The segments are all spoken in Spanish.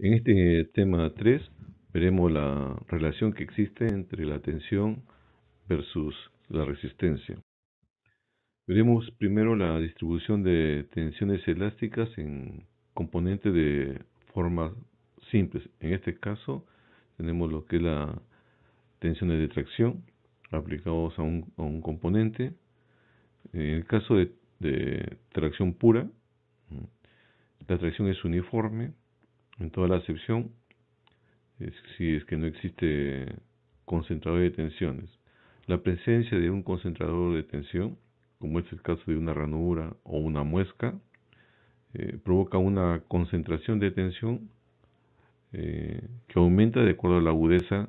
En este tema 3 veremos la relación que existe entre la tensión versus la resistencia. Veremos primero la distribución de tensiones elásticas en componentes de formas simples. En este caso tenemos lo que es la tensión de tracción aplicados a un, componente. En el caso de tracción pura, la tracción es uniforme, en toda la acepción, si es que no existe concentrador de tensiones. La presencia de un concentrador de tensión, como es el caso de una ranura o una muesca, eh, provoca una concentración de tensión eh, que aumenta de acuerdo a la agudeza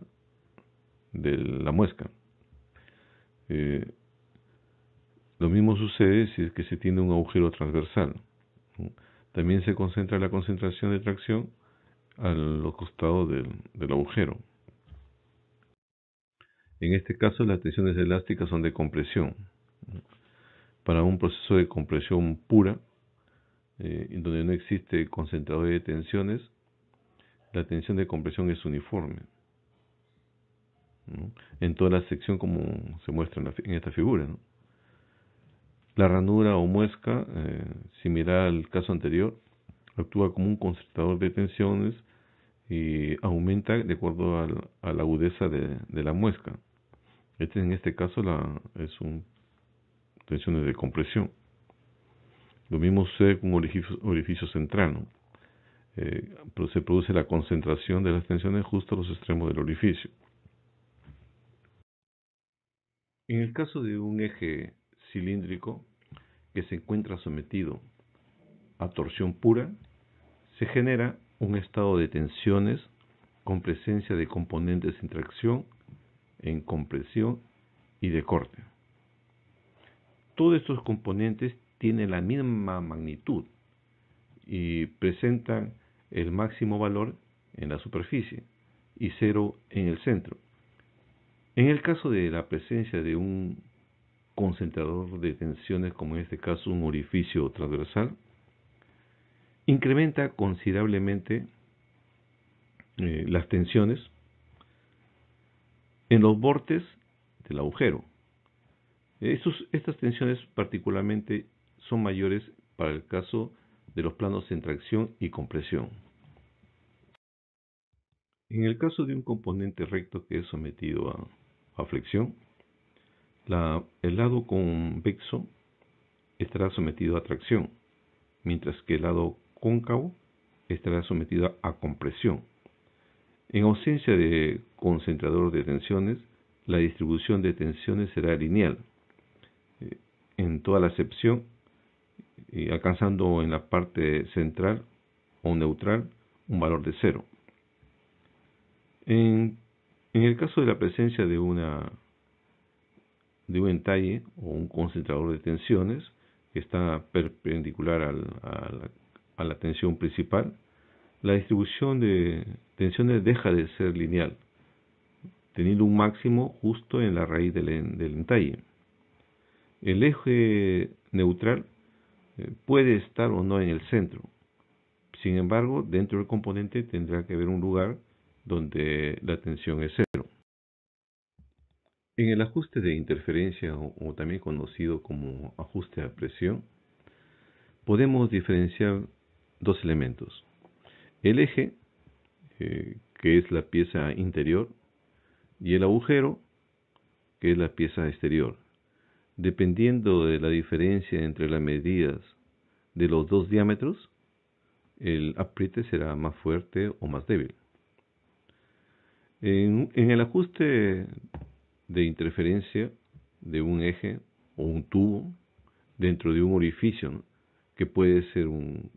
de la muesca. Eh, lo mismo sucede si es que se tiene un agujero transversal. También se concentra la concentración de tracción al los costados del, agujero. En este caso, las tensiones elásticas son de compresión. Para un proceso de compresión pura, eh, en donde no existe concentrador de tensiones, la tensión de compresión es uniforme. En toda la sección como se muestra en, esta figura. La ranura o muesca, eh, similar al caso anterior, actúa como un concentrador de tensiones y eh, aumenta de acuerdo a la agudeza de, la muesca. Este, en este caso la, es un tensión de compresión. Lo mismo sucede con un orificio, central. Eh, se produce la concentración de las tensiones justo a los extremos del orificio. En el caso de un eje cilíndrico que se encuentra sometido a torsión pura, se genera un estado de tensiones con presencia de componentes en tracción, en compresión y de corte. Todos estos componentes tienen la misma magnitud y presentan el máximo valor en la superficie y cero en el centro. En el caso de la presencia de un concentrador de tensiones, como en este caso un orificio transversal, incrementa considerablemente eh, las tensiones en los bordes del agujero. estas tensiones particularmente son mayores para el caso de los planos en tracción y compresión. En el caso de un componente recto que es sometido a, flexión, el lado convexo estará sometido a tracción, mientras que el lado cóncavo estará sometido a compresión. En ausencia de concentrador de tensiones, la distribución de tensiones será lineal eh, en toda la acepción, eh, alcanzando en la parte central o neutral un valor de cero. En, el caso de la presencia de, una, de un entalle o un concentrador de tensiones que está perpendicular a al, a la tensión principal, la distribución de tensiones deja de ser lineal, teniendo un máximo justo en la raíz del, entalle. El eje neutral eh, puede estar o no en el centro. Sin embargo, dentro del componente tendrá que haber un lugar donde la tensión es cero. En el ajuste de interferencia, o, o también conocido como ajuste a presión, podemos diferenciar dos elementos. El eje, eh, que es la pieza interior, y el agujero, que es la pieza exterior. Dependiendo de la diferencia entre las medidas de los dos diámetros, el apriete será más fuerte o más débil. En, el ajuste de interferencia de un eje o un tubo dentro de un orificio, que puede ser un,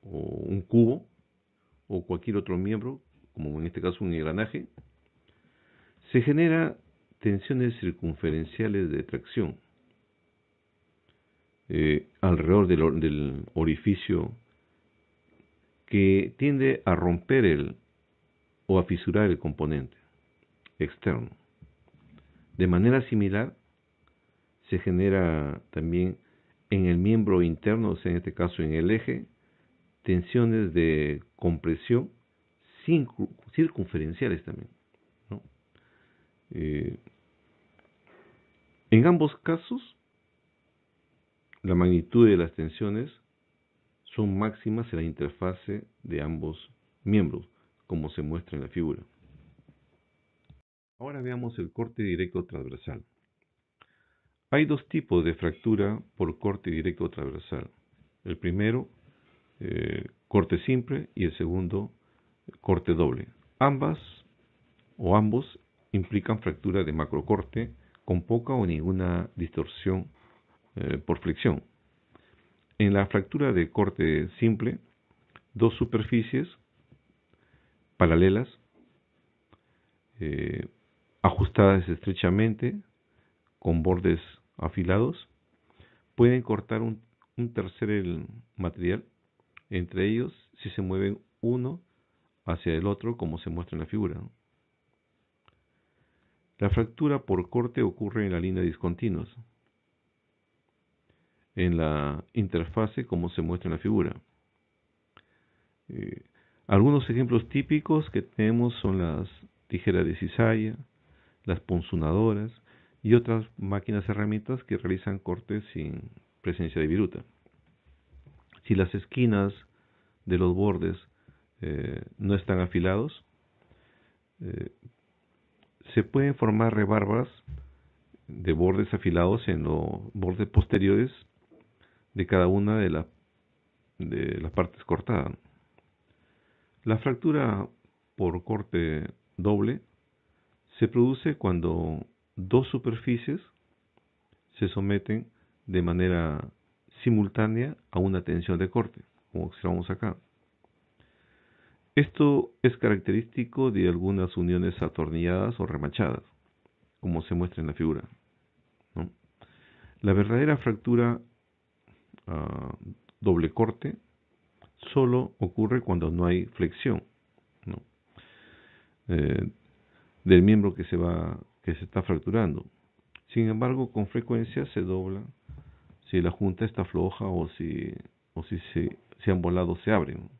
o un cubo o cualquier otro miembro, como en este caso un engranaje, se genera tensiones circunferenciales de tracción eh, alrededor del, del orificio que tiende a romper el o a fisurar el componente externo. De manera similar, se genera también en el miembro interno, o sea, en este caso en el eje, tensiones de compresión circunferenciales también. Eh, en ambos casos, la magnitud de las tensiones son máximas en la interfase de ambos miembros, como se muestra en la figura. Ahora veamos el corte directo transversal. Hay dos tipos de fractura por corte directo transversal. El primero, eh, corte simple, y el segundo, corte doble. Ambas o ambos implican fractura de macrocorte con poca o ninguna distorsión eh, por flexión. En la fractura de corte simple, dos superficies paralelas eh, ajustadas estrechamente con bordes afilados pueden cortar un, tercer material entre ellos si se mueven uno hacia el otro como se muestra en la figura. La fractura por corte ocurre en la línea discontinuos, en la interfase como se muestra en la figura. Eh, algunos ejemplos típicos que tenemos son las tijeras de cizalla, las punzonadoras, y otras máquinas herramientas que realizan cortes sin presencia de viruta. Si las esquinas de los bordes eh, no están afilados, eh, se pueden formar rebarbas de bordes afilados en los bordes posteriores de cada una de las partes cortadas. La fractura por corte doble se produce cuando dos superficies se someten de manera simultánea a una tensión de corte, como observamos acá. Esto es característico de algunas uniones atornilladas o remachadas, como se muestra en la figura. La verdadera fractura ah, doble corte solo ocurre cuando no hay flexión eh, del miembro que se va se está fracturando. Sin embargo, con frecuencia se dobla si la junta está floja o si, si se han volado se abren.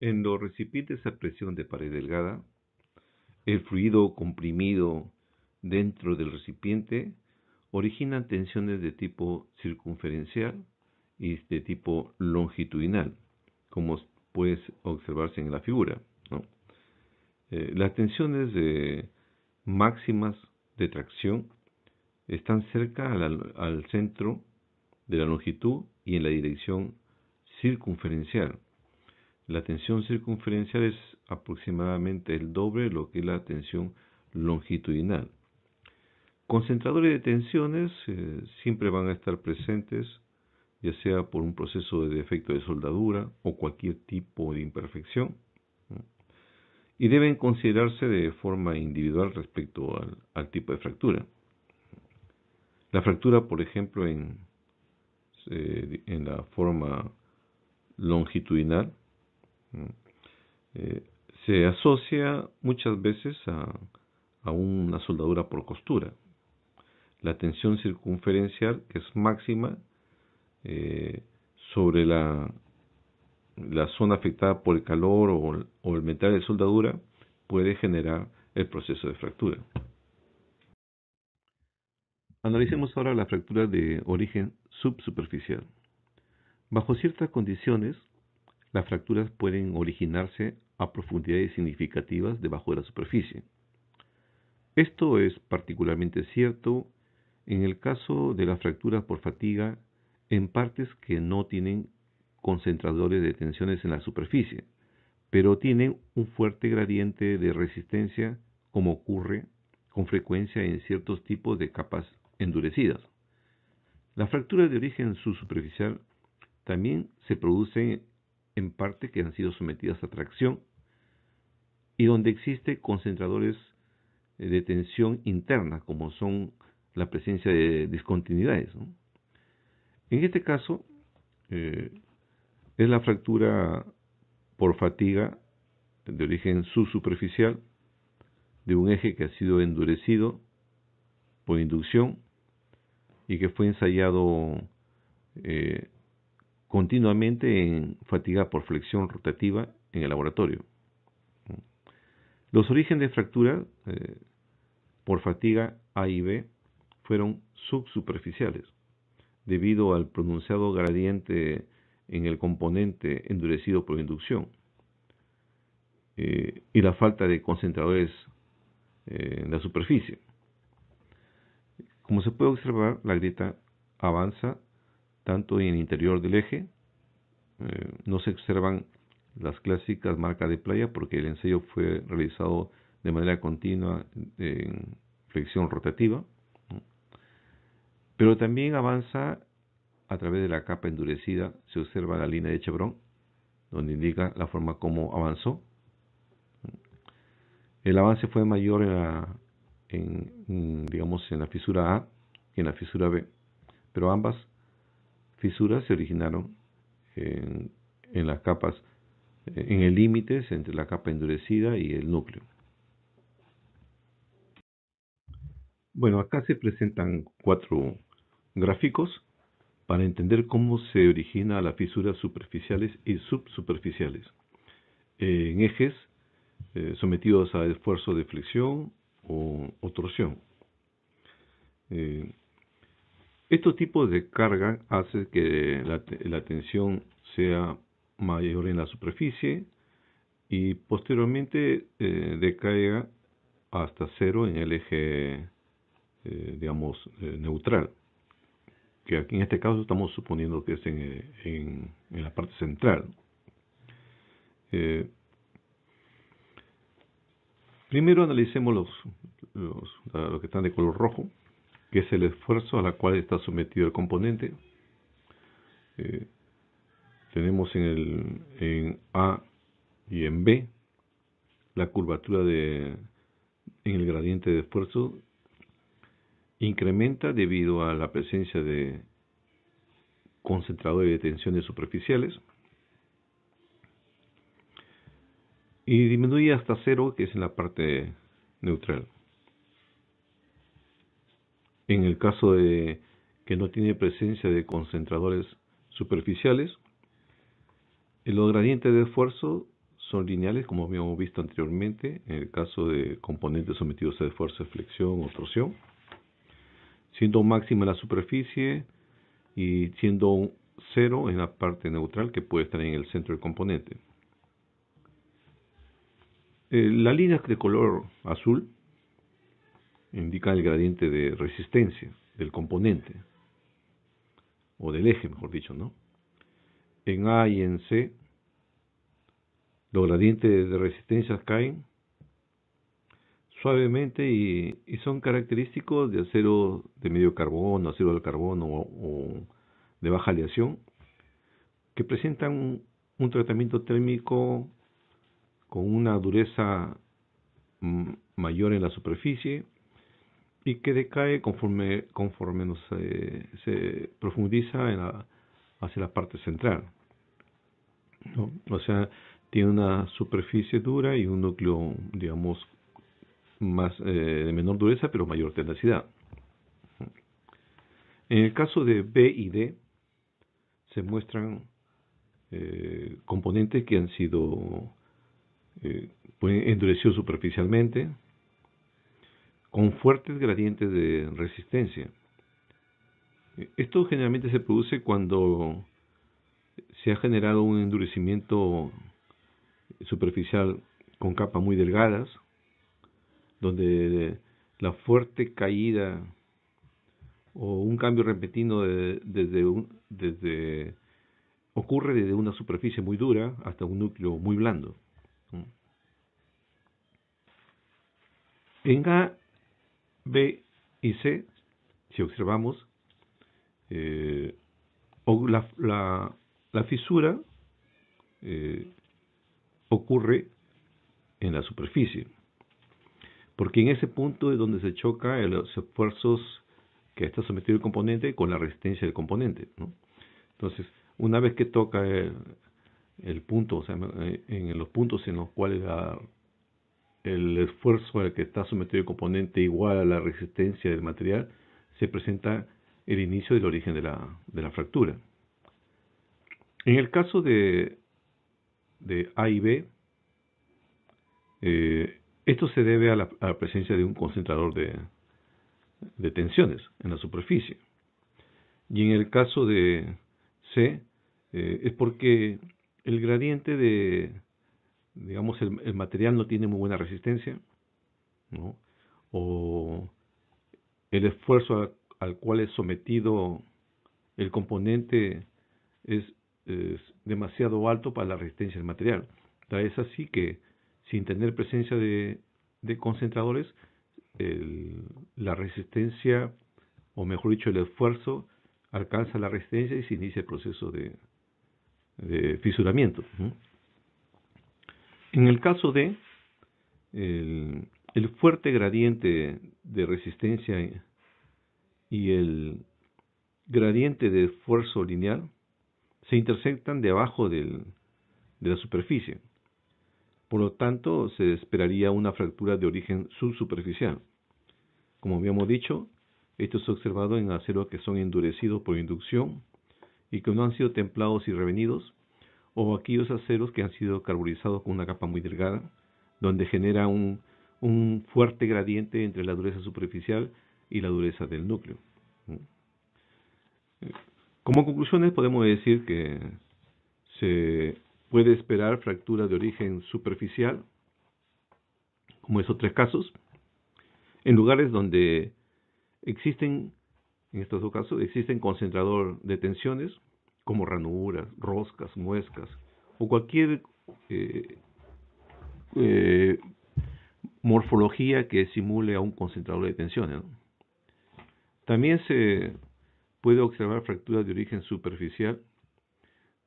En los recipientes a presión de pared delgada, el fluido comprimido dentro del recipiente origina tensiones de tipo circunferencial y de tipo longitudinal, como puede observarse en la figura. Eh, las tensiones máximas de tracción están cerca al, centro de la longitud y en la dirección circunferencial. La tensión circunferencial es aproximadamente el doble de lo que es la tensión longitudinal. Concentradores de tensiones eh, siempre van a estar presentes, ya sea por un proceso de defecto de soldadura o cualquier tipo de imperfección y deben considerarse de forma individual respecto al, tipo de fractura. La fractura, por ejemplo, en, eh, en la forma longitudinal, eh, se asocia muchas veces a, una soldadura por costura. La tensión circunferencial es máxima eh, sobre la la zona afectada por el calor o, el metal de soldadura puede generar el proceso de fractura. Analicemos ahora la fractura de origen subsuperficial. Bajo ciertas condiciones, las fracturas pueden originarse a profundidades significativas debajo de la superficie. Esto es particularmente cierto en el caso de las fracturas por fatiga en partes que no tienen concentradores de tensiones en la superficie, pero tienen un fuerte gradiente de resistencia como ocurre con frecuencia en ciertos tipos de capas endurecidas. Las fracturas de origen subsuperficial también se producen en parte que han sido sometidas a tracción y donde existen concentradores de tensión interna, como son la presencia de discontinuidades. En este caso, eh, es la fractura por fatiga de origen subsuperficial de un eje que ha sido endurecido por inducción y que fue ensayado eh, continuamente en fatiga por flexión rotativa en el laboratorio. Los orígenes de fractura eh, por fatiga A y B fueron subsuperficiales, debido al pronunciado gradiente en el componente endurecido por inducción. Eh, y la falta de concentradores eh, en la superficie. Como se puede observar, la grieta avanza tanto en el interior del eje, eh, no se observan las clásicas marcas de playa porque el ensayo fue realizado de manera continua en flexión rotativa, pero también avanza a través de la capa endurecida se observa la línea de Chevron, donde indica la forma como avanzó. El avance fue mayor en la, digamos, en la fisura A que en la fisura B, pero ambas fisuras se originaron en, en las capas, en el límite entre la capa endurecida y el núcleo. Bueno, acá se presentan cuatro gráficos para entender cómo se origina las fisuras superficiales y subsuperficiales en ejes eh, sometidos a esfuerzo de flexión o, torsión. Eh, estos tipos de carga hace que la, tensión sea mayor en la superficie y posteriormente eh, decaiga hasta cero en el eje, digamos, neutral que aquí en este caso estamos suponiendo que es en, eh, en, la parte central. Eh, primero analicemos los, los, que están de color rojo, que es el esfuerzo a la cual está sometido el componente. Eh, tenemos en, el, en A y en B la curvatura de, en el gradiente de esfuerzo incrementa debido a la presencia de concentradores de tensiones superficiales y disminuye hasta cero que es en la parte neutral. En el caso de que no tiene presencia de concentradores superficiales, los gradientes de esfuerzo son lineales, como habíamos visto anteriormente, en el caso de componentes sometidos a esfuerzo de flexión o torsión siendo máxima en la superficie y siendo cero en la parte neutral que puede estar en el centro del componente. Eh, la línea líneas de color azul indican el gradiente de resistencia del componente, o del eje, mejor dicho, ¿no? En A y en C, los gradientes de resistencia caen suavemente y y son característicos de acero de medio carbono, acero de carbono o, de baja aleación, que presentan un, tratamiento térmico con una dureza mm, mayor en la superficie y que decae conforme, conforme nos, eh, se profundiza en hacia la parte central. O sea, tiene una superficie dura y un núcleo, digamos, eh, de menor dureza pero mayor tenacidad. En el caso de B y D, se muestran eh, componentes que han sido eh, pues, endurecidos superficialmente, con fuertes gradientes de resistencia. Esto generalmente se produce cuando se ha generado un endurecimiento superficial con capas muy delgadas donde la fuerte caída o un cambio repentino desde, desde ocurre desde una superficie muy dura hasta un núcleo muy blando. En A, B y C, si observamos, eh, la, fisura eh, ocurre en la superficie porque en ese punto es donde se choca los esfuerzos que está sometido el componente con la resistencia del componente. Entonces, una vez que toca el, punto, o sea, en los puntos en los cuales el esfuerzo al que está sometido el componente igual a la resistencia del material, se presenta el inicio del origen de la, fractura. En el caso de, de A y B, eh, esto se debe a la, presencia de un concentrador de, tensiones en la superficie. Y en el caso de C, eh, es porque el gradiente de, digamos, el, material no tiene muy buena resistencia, o el esfuerzo al, cual es sometido el componente es, demasiado alto para la resistencia del material. es así que sin tener presencia de, concentradores, la resistencia, o mejor dicho, el esfuerzo, alcanza la resistencia y se inicia el proceso de, fisuramiento. En el caso de el, fuerte gradiente de resistencia y el gradiente de esfuerzo lineal se intersectan debajo de la superficie. Por lo tanto, se esperaría una fractura de origen subsuperficial. Como habíamos dicho, esto es observado en aceros que son endurecidos por inducción y que no han sido templados y revenidos, o aquellos aceros que han sido carburizados con una capa muy delgada, donde genera un, un fuerte gradiente entre la dureza superficial y la dureza del núcleo. Como conclusiones podemos decir que se puede esperar fractura de origen superficial, como esos tres casos, en lugares donde existen, en estos dos casos, existen concentrador de tensiones, como ranuras, roscas, muescas, o cualquier eh, eh, morfología que simule a un concentrador de tensiones. También se puede observar fracturas de origen superficial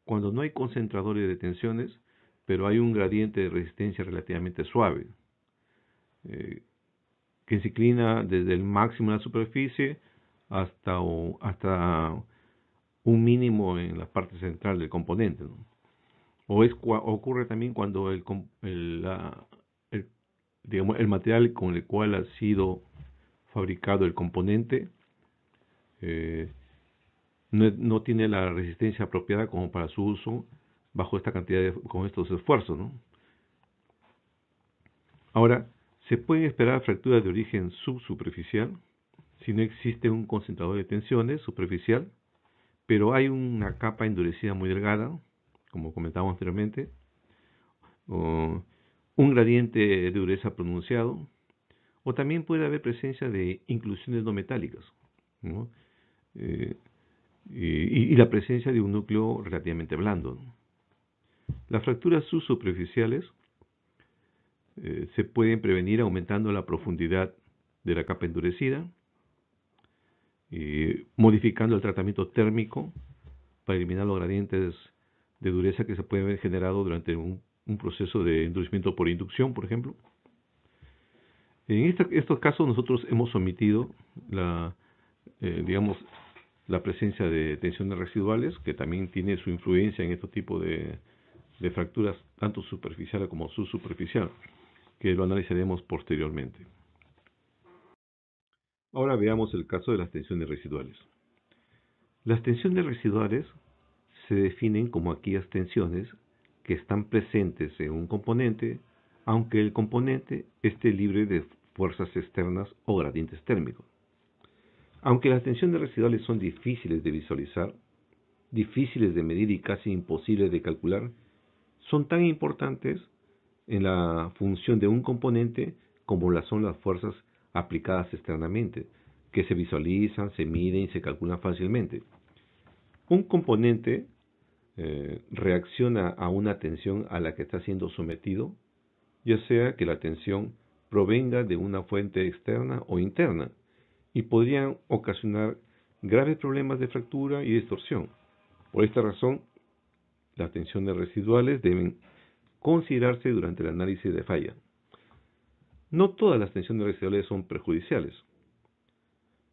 cuando no hay concentradores de tensiones, pero hay un gradiente de resistencia relativamente suave, eh, que se inclina desde el máximo en la superficie hasta, hasta un mínimo en la parte central del componente. O es, ocurre también cuando el, el, digamos, el material con el cual ha sido fabricado el componente eh, no, tiene la resistencia apropiada como para su uso bajo esta cantidad con estos esfuerzos. Ahora, se puede esperar fracturas de origen subsuperficial si no existe un concentrador de tensiones superficial, pero hay una capa endurecida muy delgada, como comentábamos anteriormente, o un gradiente de dureza pronunciado, o también puede haber presencia de inclusiones no metálicas. ¿no? Eh, eh, y, la presencia de un núcleo relativamente blando. Las fracturas subsuperficiales eh, se pueden prevenir aumentando la profundidad de la capa endurecida, eh, modificando el tratamiento térmico para eliminar los gradientes de dureza que se pueden haber generado durante un, proceso de endurecimiento por inducción, por ejemplo. En estos casos nosotros hemos omitido la, digamos, la presencia de tensiones residuales, que también tiene su influencia en este tipo de, fracturas, tanto superficial como subsuperficial, que lo analizaremos posteriormente. Ahora veamos el caso de las tensiones residuales. Las tensiones residuales se definen como aquellas tensiones que están presentes en un componente, aunque el componente esté libre de fuerzas externas o gradientes térmicos. Aunque las tensiones residuales son difíciles de visualizar, difíciles de medir y casi imposibles de calcular, son tan importantes en la función de un componente como las son las fuerzas aplicadas externamente, que se visualizan, se miden y se calculan fácilmente. Un componente eh, reacciona a una tensión a la que está siendo sometido, ya sea que la tensión provenga de una fuente externa o interna y podrían ocasionar graves problemas de fractura y distorsión. Por esta razón, las tensiones residuales deben considerarse durante el análisis de falla. No todas las tensiones residuales son perjudiciales.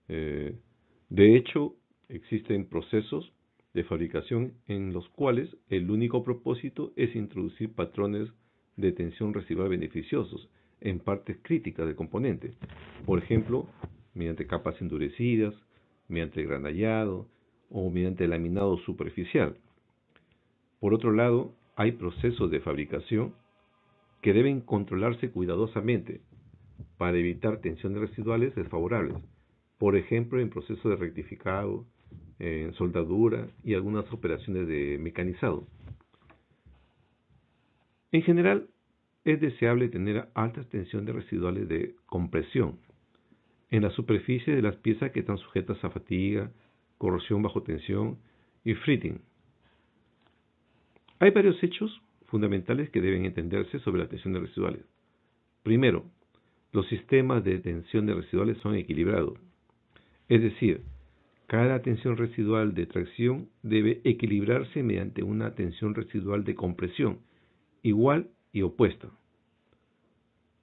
Eh, de hecho, existen procesos de fabricación en los cuales el único propósito es introducir patrones de tensión residual beneficiosos en partes críticas del componente. Por ejemplo, mediante capas endurecidas, mediante granallado o mediante laminado superficial. Por otro lado, hay procesos de fabricación que deben controlarse cuidadosamente para evitar tensiones residuales desfavorables, por ejemplo en procesos de rectificado, en soldadura y algunas operaciones de mecanizado. En general, es deseable tener altas tensiones residuales de compresión en la superficie de las piezas que están sujetas a fatiga, corrosión bajo tensión y fritting. Hay varios hechos fundamentales que deben entenderse sobre la tensión de residuales. Primero, los sistemas de tensión de residuales son equilibrados. Es decir, cada tensión residual de tracción debe equilibrarse mediante una tensión residual de compresión, igual y opuesta.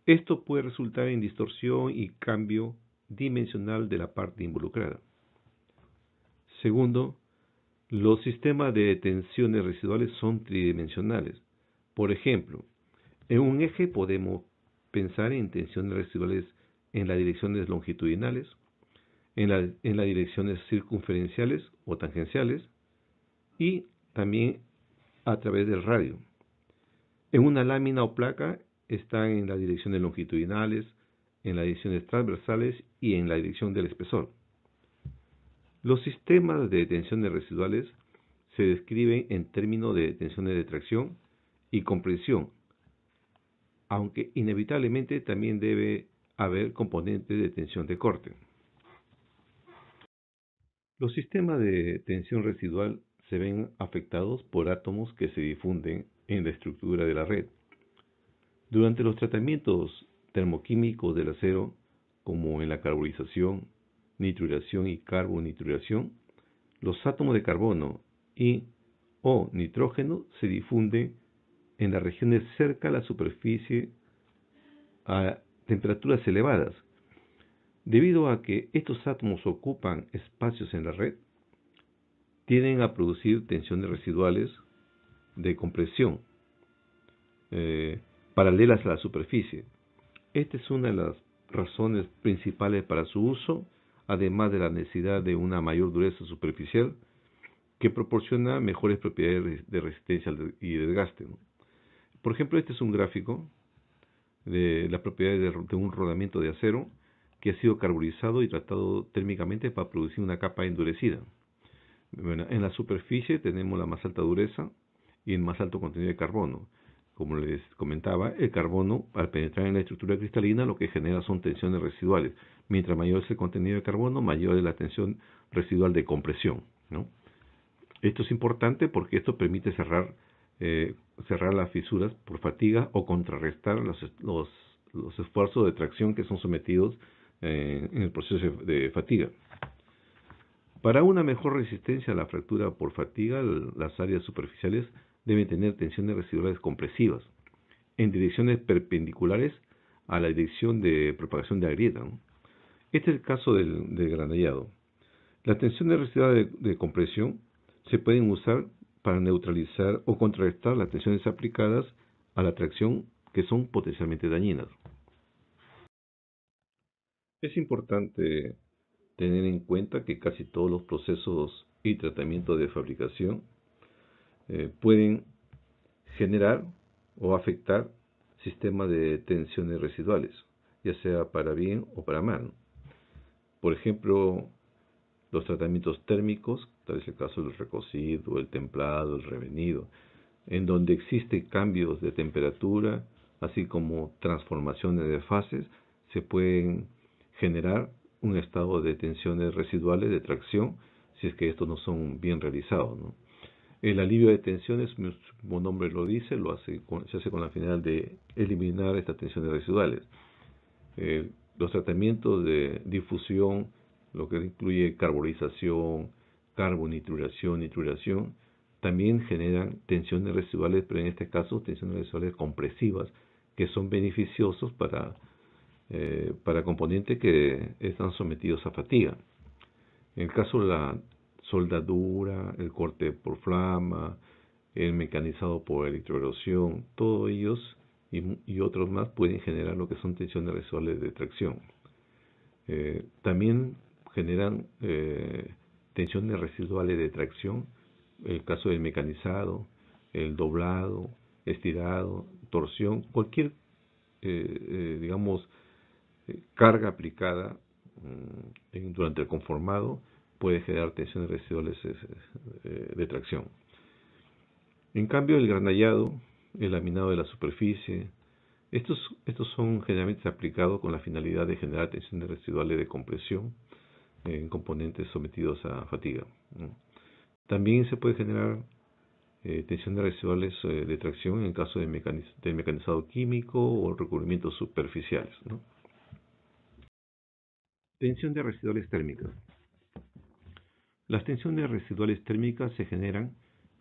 Esto puede resultar en distorsión y cambio dimensional de la parte involucrada. Segundo, los sistemas de tensiones residuales son tridimensionales. Por ejemplo, en un eje podemos pensar en tensiones residuales en las direcciones longitudinales, en, en las direcciones circunferenciales o tangenciales y también a través del radio. En una lámina o placa están en las direcciones longitudinales, en las direcciones transversales y en la dirección del espesor. Los sistemas de tensiones residuales se describen en términos de tensiones de tracción y compresión, aunque inevitablemente también debe haber componentes de tensión de corte. Los sistemas de tensión residual se ven afectados por átomos que se difunden en la estructura de la red. Durante los tratamientos termoquímicos del acero, como en la carbonización, nitrilación y carbonitrilación, los átomos de carbono y o nitrógeno se difunden en las regiones cerca a la superficie a temperaturas elevadas. Debido a que estos átomos ocupan espacios en la red, tienden a producir tensiones residuales de compresión eh, paralelas a la superficie. Esta es una de las razones principales para su uso, además de la necesidad de una mayor dureza superficial que proporciona mejores propiedades de resistencia y desgaste. Por ejemplo, este es un gráfico de las propiedades de, un rodamiento de acero que ha sido carburizado y tratado térmicamente para producir una capa endurecida. en la superficie tenemos la más alta dureza y el más alto contenido de carbono. Como les comentaba, el carbono al penetrar en la estructura cristalina lo que genera son tensiones residuales. Mientras mayor es el contenido de carbono, mayor es la tensión residual de compresión. Esto es importante porque esto permite cerrar, eh, cerrar las fisuras por fatiga o contrarrestar los, esfuerzos de tracción que son sometidos eh, en el proceso de fatiga. Para una mejor resistencia a la fractura por fatiga, las áreas superficiales deben tener tensiones residuales compresivas en direcciones perpendiculares a la dirección de propagación de agrietas. Este es el caso del, del granallado. Las tensiones residuales de, compresión se pueden usar para neutralizar o contrarrestar las tensiones aplicadas a la tracción que son potencialmente dañinas. Es importante tener en cuenta que casi todos los procesos y tratamientos de fabricación eh, pueden generar o afectar sistemas de tensiones residuales, ya sea para bien o para mal. Por ejemplo, los tratamientos térmicos, tal es el caso del recocido, el templado, el revenido, en donde existen cambios de temperatura, así como transformaciones de fases, se pueden generar un estado de tensiones residuales de tracción si es que estos no son bien realizados. ¿no? El alivio de tensiones, como nombre lo dice, lo hace se hace con la final de eliminar estas tensiones residuales. Eh, los tratamientos de difusión, lo que incluye carbonización, carbonituración, nituración, también generan tensiones residuales, pero en este caso tensiones residuales compresivas, que son beneficiosos para, eh, para componentes que están sometidos a fatiga. En el caso de la soldadura, el corte por flama, el mecanizado por electroerosión, todos ellos y, otros más pueden generar lo que son tensiones residuales de tracción. Eh, también generan eh, tensiones residuales de tracción, el caso del mecanizado, el doblado, estirado, torsión, cualquier, eh, digamos, carga aplicada mm, durante el conformado puede generar tensiones residuales eh, de tracción. En cambio, el granallado, el laminado de la superficie, estos, estos son generalmente aplicados con la finalidad de generar tensiones residuales de compresión en componentes sometidos a fatiga. También se puede generar eh, tensión de residuales eh, de tracción en el caso de, mecanizado químico o recubrimientos superficiales. Tensión de residuales térmicas. Las tensiones residuales térmicas se generan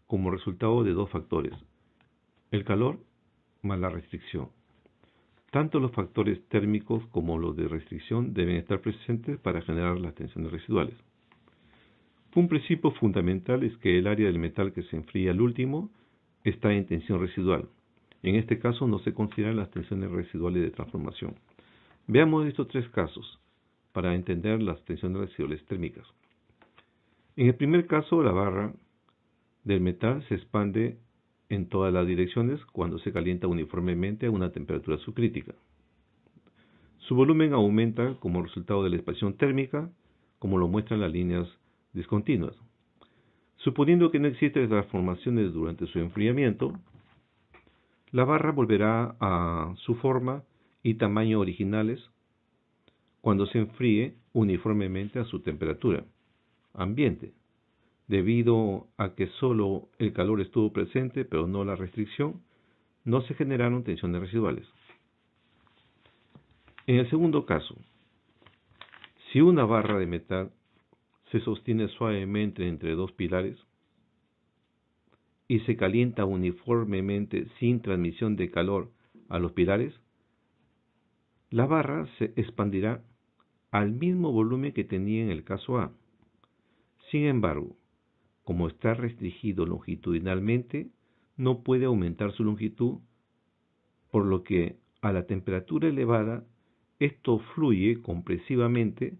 como resultado de dos factores, el calor más la restricción. Tanto los factores térmicos como los de restricción deben estar presentes para generar las tensiones residuales. Un principio fundamental es que el área del metal que se enfría al último está en tensión residual. En este caso no se consideran las tensiones residuales de transformación. Veamos estos tres casos para entender las tensiones residuales térmicas. En el primer caso, la barra del metal se expande en todas las direcciones cuando se calienta uniformemente a una temperatura subcrítica. Su volumen aumenta como resultado de la expansión térmica, como lo muestran las líneas discontinuas. Suponiendo que no existen transformaciones durante su enfriamiento, la barra volverá a su forma y tamaño originales cuando se enfríe uniformemente a su temperatura ambiente, debido a que solo el calor estuvo presente, pero no la restricción, no se generaron tensiones residuales. En el segundo caso, si una barra de metal se sostiene suavemente entre dos pilares y se calienta uniformemente sin transmisión de calor a los pilares, la barra se expandirá al mismo volumen que tenía en el caso A. Sin embargo, como está restringido longitudinalmente, no puede aumentar su longitud, por lo que a la temperatura elevada esto fluye compresivamente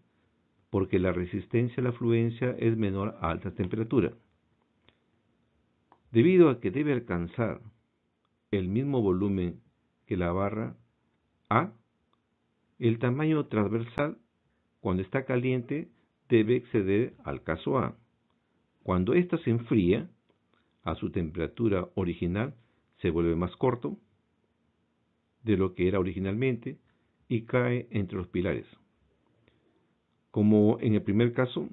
porque la resistencia a la fluencia es menor a alta temperatura. Debido a que debe alcanzar el mismo volumen que la barra A, el tamaño transversal cuando está caliente debe exceder al caso A. Cuando ésta se enfría a su temperatura original, se vuelve más corto de lo que era originalmente y cae entre los pilares. Como en el primer caso,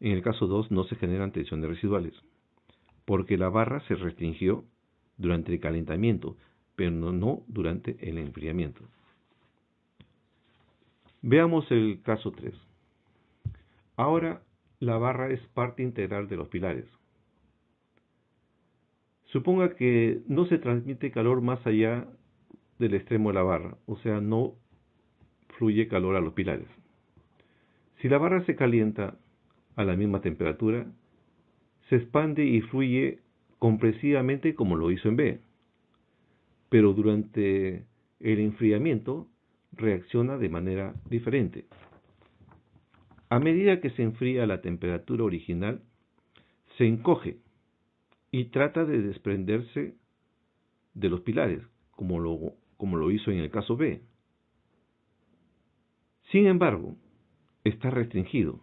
en el caso 2 no se generan tensiones residuales, porque la barra se restringió durante el calentamiento, pero no durante el enfriamiento. Veamos el caso 3. Ahora la barra es parte integral de los pilares. Suponga que no se transmite calor más allá del extremo de la barra, o sea, no fluye calor a los pilares. Si la barra se calienta a la misma temperatura, se expande y fluye compresivamente como lo hizo en B, pero durante el enfriamiento reacciona de manera diferente. A medida que se enfría la temperatura original, se encoge y trata de desprenderse de los pilares, como lo, hizo en el caso B. Sin embargo, está restringido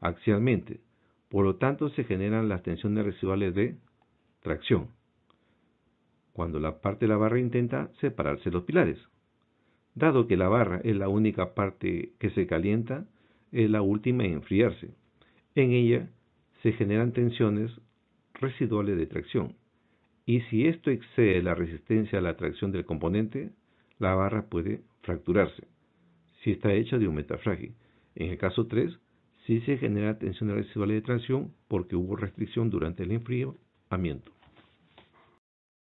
axialmente, por lo tanto se generan las tensiones residuales de tracción, cuando la parte de la barra intenta separarse de los pilares. Dado que la barra es la única parte que se calienta, es la última en enfriarse. En ella se generan tensiones residuales de tracción. Y si esto excede la resistencia a la tracción del componente, la barra puede fracturarse, si está hecha de un metafrágil. En el caso 3, sí se genera tensiones residuales de tracción porque hubo restricción durante el enfriamiento.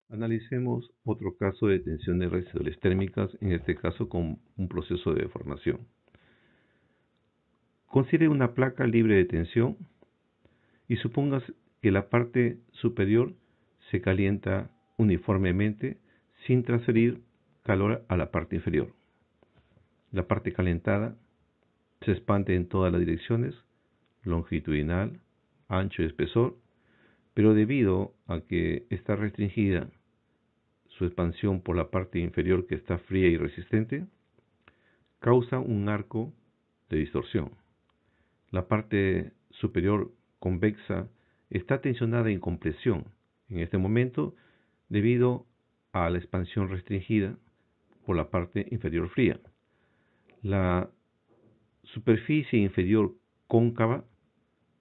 Analicemos otro caso de tensiones residuales térmicas, en este caso con un proceso de deformación. Considere una placa libre de tensión y supongas que la parte superior se calienta uniformemente sin transferir calor a la parte inferior. La parte calentada se expande en todas las direcciones, longitudinal, ancho y espesor, pero debido a que está restringida su expansión por la parte inferior que está fría y resistente, causa un arco de distorsión. La parte superior convexa está tensionada en compresión en este momento debido a la expansión restringida por la parte inferior fría. La superficie inferior cóncava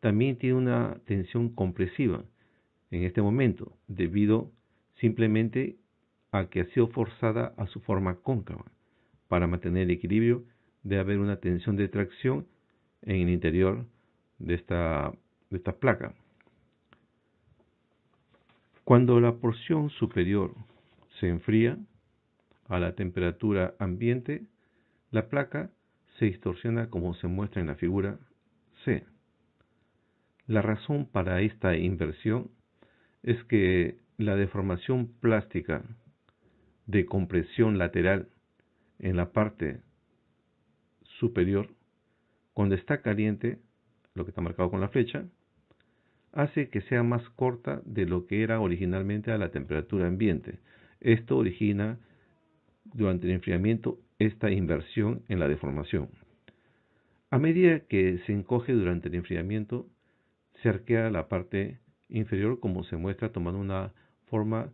también tiene una tensión compresiva en este momento debido simplemente a que ha sido forzada a su forma cóncava para mantener el equilibrio debe haber una tensión de tracción en el interior de esta, de placa. Cuando la porción superior se enfría a la temperatura ambiente, la placa se distorsiona como se muestra en la figura C. La razón para esta inversión es que la deformación plástica de compresión lateral en la parte superior cuando está caliente, lo que está marcado con la flecha, hace que sea más corta de lo que era originalmente a la temperatura ambiente. Esto origina durante el enfriamiento esta inversión en la deformación. A medida que se encoge durante el enfriamiento, se arquea la parte inferior como se muestra tomando una forma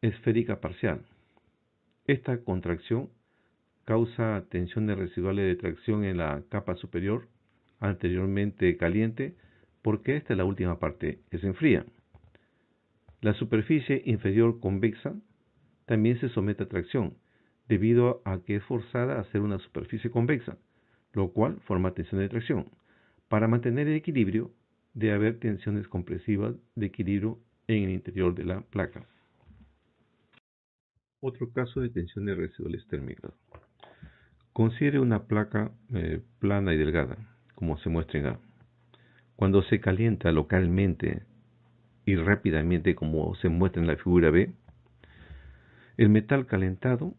esférica parcial. Esta contracción causa tensiones residuales de tracción en la capa superior anteriormente caliente porque esta es la última parte que se enfría. La superficie inferior convexa también se somete a tracción debido a que es forzada a ser una superficie convexa, lo cual forma tensión de tracción. Para mantener el equilibrio debe haber tensiones compresivas de equilibrio en el interior de la placa. Otro caso de tensiones residuales térmicas. Considere una placa eh, plana y delgada, como se muestra en A. Cuando se calienta localmente y rápidamente, como se muestra en la figura B, el metal calentado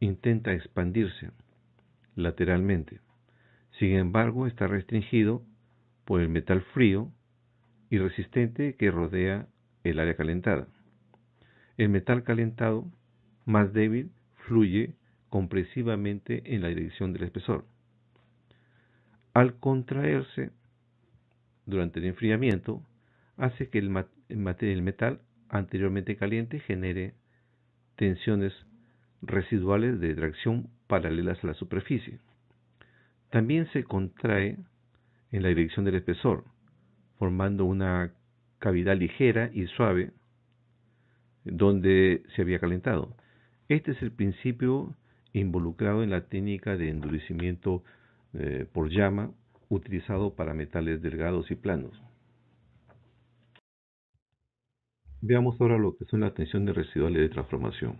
intenta expandirse lateralmente. Sin embargo, está restringido por el metal frío y resistente que rodea el área calentada. El metal calentado más débil fluye compresivamente en la dirección del espesor. Al contraerse durante el enfriamiento, hace que el, material metal anteriormente caliente genere tensiones residuales de tracción paralelas a la superficie. También se contrae en la dirección del espesor, formando una cavidad ligera y suave donde se había calentado. Este es el principio involucrado en la técnica de endurecimiento eh, por llama utilizado para metales delgados y planos. Veamos ahora lo que son las tensiones residuales de transformación.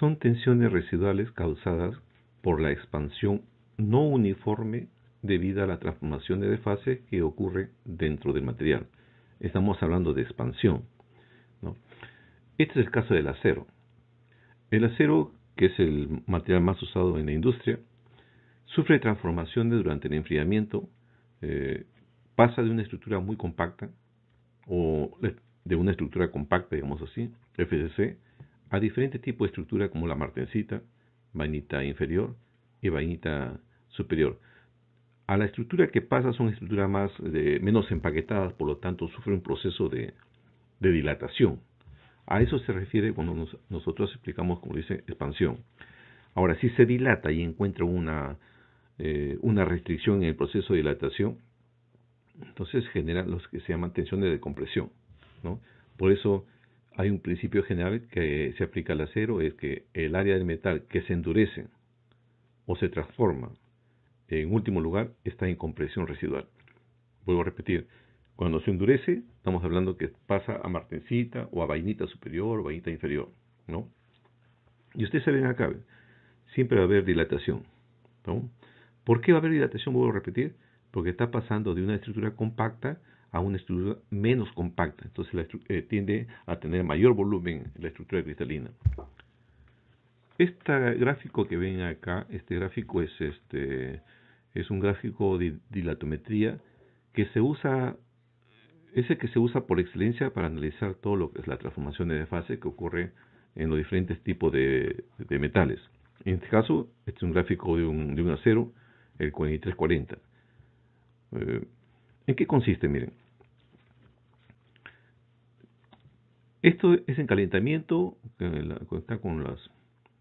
Son tensiones residuales causadas por la expansión no uniforme debido a la transformación de fase que ocurre dentro del material. Estamos hablando de expansión. Este es el caso del acero. El acero que es el material más usado en la industria, sufre transformaciones durante el enfriamiento, eh, pasa de una estructura muy compacta, o de una estructura compacta, digamos así, FCC, a diferentes tipos de estructura como la martensita, vainita inferior y vainita superior. A la estructura que pasa son estructuras más eh, menos empaquetadas, por lo tanto sufre un proceso de dilatación a eso se refiere cuando nosotros explicamos, como dice, expansión. Ahora, si se dilata y encuentra una, eh, una restricción en el proceso de dilatación, entonces genera los que se llaman tensiones de compresión. Por eso hay un principio general que se aplica al acero, es que el área del metal que se endurece o se transforma, en último lugar, está en compresión residual. Vuelvo a repetir, cuando se endurece, estamos hablando que pasa a martencita o a vainita superior o vainita inferior, ¿no? Y ustedes saben acá, siempre va a haber dilatación, ¿no? ¿Por qué va a haber dilatación? Vuelvo a repetir, porque está pasando de una estructura compacta a una estructura menos compacta. Entonces eh, tiende a tener mayor volumen la estructura cristalina. Este gráfico que ven acá, este gráfico es este es un gráfico de dilatometría que se usa es el que se usa por excelencia para analizar todo lo que es la transformación de fase que ocurre en los diferentes tipos de, metales. En este caso, este es un gráfico de un, de acero, el 4340. Eh, ¿En qué consiste? Miren. Esto es en calentamiento, está con,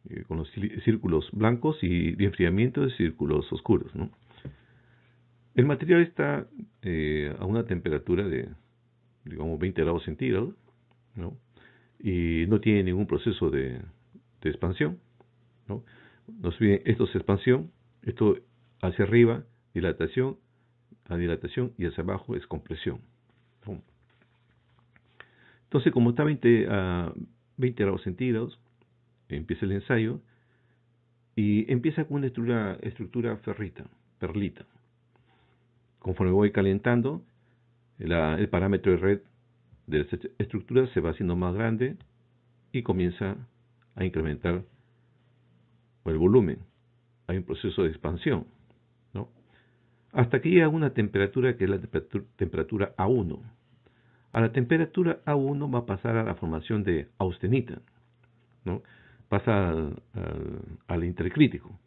eh, los círculos blancos y enfriamiento de círculos oscuros. ¿no? El material está eh, a una temperatura de, digamos, 20 grados centígrados, ¿no? Y no tiene ningún proceso de, expansión, ¿no? Nos esto es expansión, esto hacia arriba, dilatación, a dilatación y hacia abajo es compresión. Entonces, como está 20 a 20 grados centígrados, empieza el ensayo y empieza con una estructura ferrita, perlita, Conforme voy calentando, el parámetro de red de la estructura se va haciendo más grande y comienza a incrementar el volumen. Hay un proceso de expansión. ¿no? Hasta que llega una temperatura que es la temperatura, A1. A la temperatura A1 va a pasar a la formación de austenita. ¿no? Pasa al, intercrítico.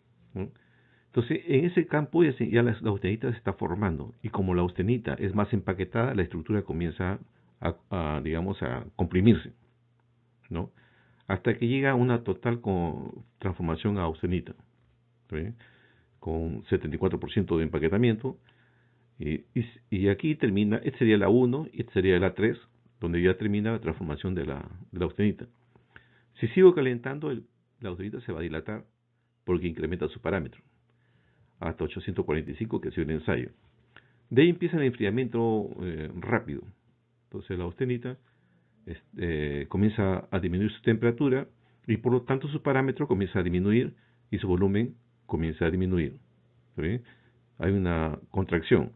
Entonces, en ese campo ya, la, austenita se está formando y como la austenita es más empaquetada, la estructura comienza a, digamos, a comprimirse, ¿no? Hasta que llega a una total con, transformación a austenita, ¿sí? con 74% de empaquetamiento. Y, aquí termina, este sería la 1 y este sería la 3, donde ya termina la transformación de la, austenita. Si sigo calentando, la austenita se va a dilatar porque incrementa su parámetro hasta 845, que es un el ensayo. De ahí empieza el enfriamiento eh, rápido. Entonces la austenita este, comienza a disminuir su temperatura y por lo tanto su parámetro comienza a disminuir y su volumen comienza a disminuir. Hay una contracción.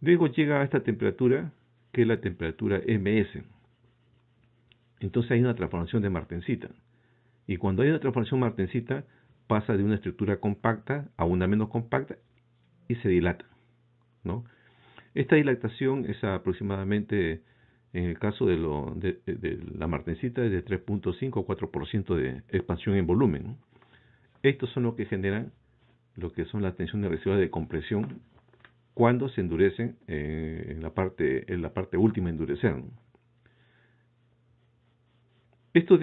Luego llega a esta temperatura, que es la temperatura MS. Entonces hay una transformación de martensita. Y cuando hay una transformación martensita, pasa de una estructura compacta a una menos compacta y se dilata. Esta dilatación es aproximadamente, en el caso de, la martensita es de 3.5 o 4% de expansión en volumen. Estos son los que generan lo que son las tensiones residuales de compresión cuando se endurecen eh, en, la parte, última endurecer. tipo,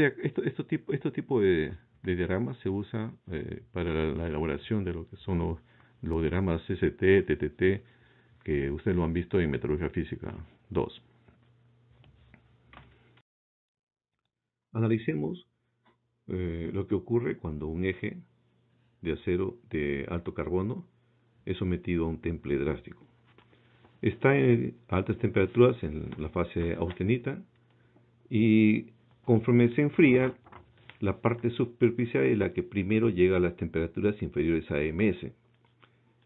estos tipos de, de derramas se usa eh, para la elaboración de lo que son los, los derramas TTT, que ustedes lo han visto en Metrología Física 2. Analicemos eh, lo que ocurre cuando un eje de acero de alto carbono es sometido a un temple drástico. Está en altas temperaturas en la fase austenita y conforme se enfría la parte superficial es la que primero llega a las temperaturas inferiores a ms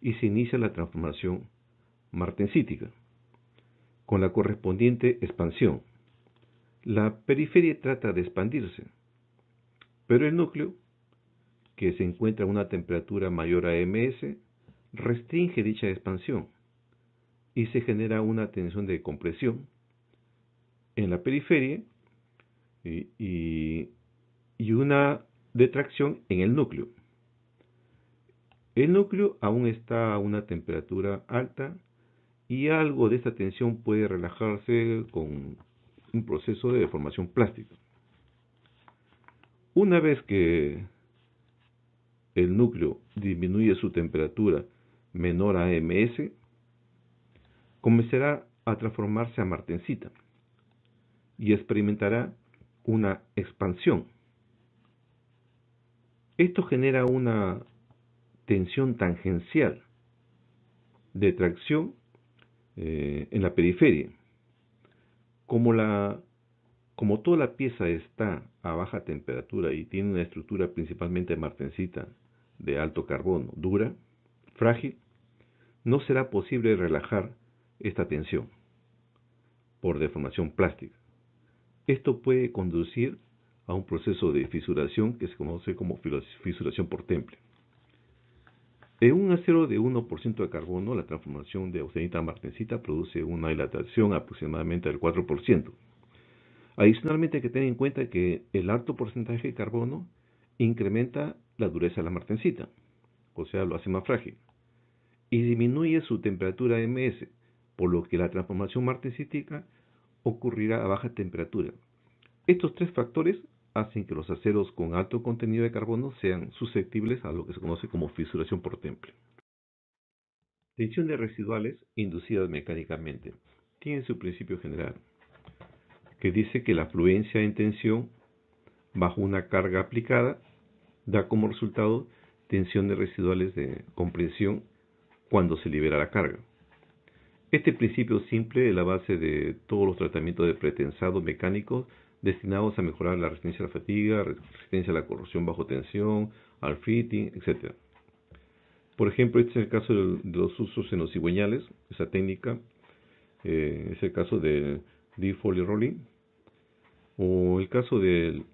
y se inicia la transformación martensítica, con la correspondiente expansión. La periferia trata de expandirse, pero el núcleo, que se encuentra a una temperatura mayor a ms, restringe dicha expansión y se genera una tensión de compresión en la periferia y, y y una detracción en el núcleo. El núcleo aún está a una temperatura alta y algo de esta tensión puede relajarse con un proceso de deformación plástica. Una vez que el núcleo disminuye su temperatura menor a ms, comenzará a transformarse a martensita y experimentará una expansión esto genera una tensión tangencial de tracción eh, en la periferia. Como, como toda la pieza está a baja temperatura y tiene una estructura principalmente martensita de alto carbono, dura, frágil, no será posible relajar esta tensión por deformación plástica. Esto puede conducir a un proceso de fisuración que se conoce como fisuración por temple. En un acero de 1% de carbono, la transformación de austenita a martensita produce una dilatación aproximadamente del 4%. Adicionalmente hay que tener en cuenta que el alto porcentaje de carbono incrementa la dureza de la martensita, o sea, lo hace más frágil, y disminuye su temperatura MS, por lo que la transformación martensítica ocurrirá a baja temperatura. Estos tres factores hacen que los aceros con alto contenido de carbono sean susceptibles a lo que se conoce como fisuración por temple. de residuales inducidas mecánicamente. Tiene su principio general, que dice que la fluencia en tensión bajo una carga aplicada da como resultado tensiones residuales de compresión cuando se libera la carga. Este principio simple es la base de todos los tratamientos de pretensado mecánicos destinados a mejorar la resistencia a la fatiga, resistencia a la corrosión bajo tensión, al fitting, etc. Por ejemplo, este es el caso de los usos en los cigüeñales, esa técnica, eh, es el caso de deep rolling, o el caso del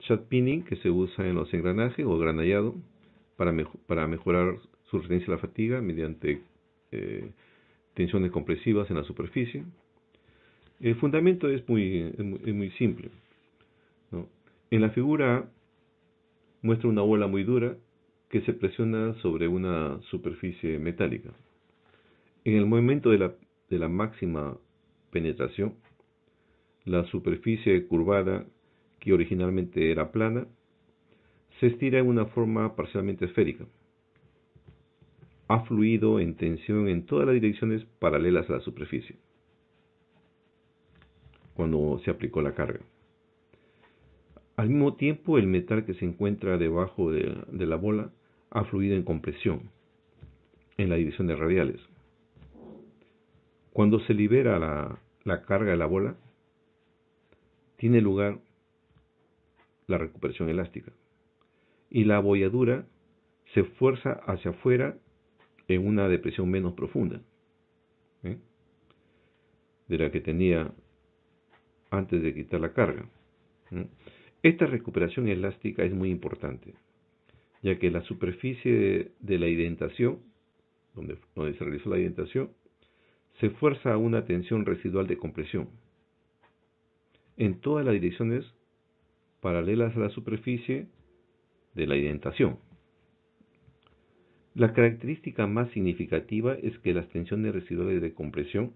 chat pinning que se usa en los engranajes o granallado para, mejorar su resistencia a la fatiga mediante eh, tensiones compresivas en la superficie. El fundamento es muy, simple. En la figura A muestra una bola muy dura que se presiona sobre una superficie metálica. En el momento de la, de la máxima penetración, la superficie curvada que originalmente era plana, se estira en una forma parcialmente esférica. Ha fluido en tensión en todas las direcciones paralelas a la superficie cuando se aplicó la carga. Al mismo tiempo, el metal que se encuentra debajo de, la bola ha fluido en compresión en la división de radiales. Cuando se libera la, carga de la bola, tiene lugar la recuperación elástica y la abolladura se fuerza hacia afuera en una depresión menos profunda ¿eh? de la que tenía antes de quitar la carga. Esta recuperación elástica es muy importante, ya que la superficie de, la indentación, donde, se realizó la indentación, se fuerza a una tensión residual de compresión. En todas las direcciones paralelas a la superficie de la indentación. La característica más significativa es que las tensiones residuales de compresión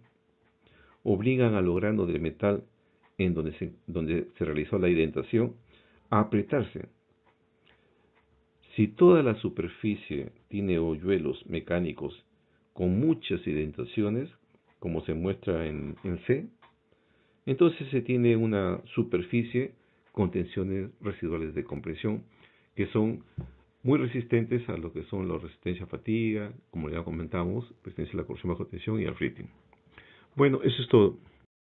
obligan al logrando de metal en donde se, donde se realizó la indentación a apretarse. Si toda la superficie tiene hoyuelos mecánicos con muchas indentaciones, como se muestra en, en C, entonces se tiene una superficie con tensiones residuales de compresión que son muy resistentes a lo que son la resistencia a fatiga, como ya comentamos, resistencia a la corrosión bajo tensión y al fritting. Bueno, eso es todo.